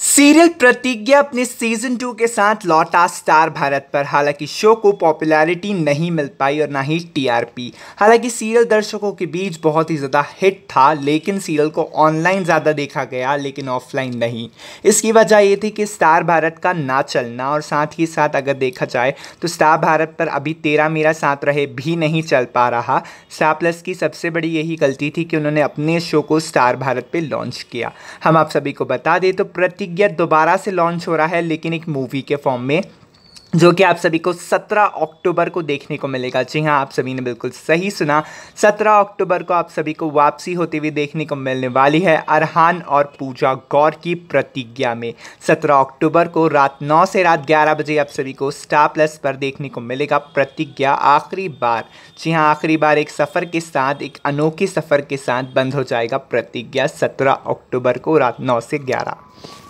serial प्रतिज्ञा अपने season two के साथ लौटा स्टार भारत पर हालांकि शो को पॉपुलैरिटी नहीं मिल पाई और ना ही टीआरपी हालांकि सीरियल दर्शकों के बीच बहुत ही ज़्यादा हिट था लेकिन सीरियल को ऑनलाइन ज़्यादा देखा गया लेकिन ऑफलाइन नहीं इसकी वजह ये थी कि स्टार भारत का ना चलना और साथ ही साथ अगर देखा जाए तो स्टार भारत पर अभी तेरा मेरा साथ रहे भी नहीं चल पा रहा स्टार प्लस की सबसे बड़ी यही गलती थी कि उन्होंने अपने शो को स्टार भारत पर लॉन्च किया हम आप सभी को बता दें तो प्रति कार्तिक यह दोबारा से लॉन्च हो रहा है लेकिन एक मूवी के फॉर्म में जो कि आप सभी को 17 अक्टूबर को देखने को मिलेगा जी हाँ आप सभी ने बिल्कुल सही सुना 17 अक्टूबर को आप सभी को वापसी होते हुए देखने को मिलने वाली है अरहान और पूजा गौर की प्रतिज्ञा में 17 अक्टूबर को रात 9 से रात 11 बजे आप सभी को स्टार प्लस पर देखने को मिलेगा प्रतिज्ञा आखिरी बार जी हाँ आखिरी बार एक सफ़र के साथ एक अनोखे सफ़र के साथ बंद हो जाएगा प्रतिज्ञा सत्रह अक्टूबर को रात नौ से ग्यारह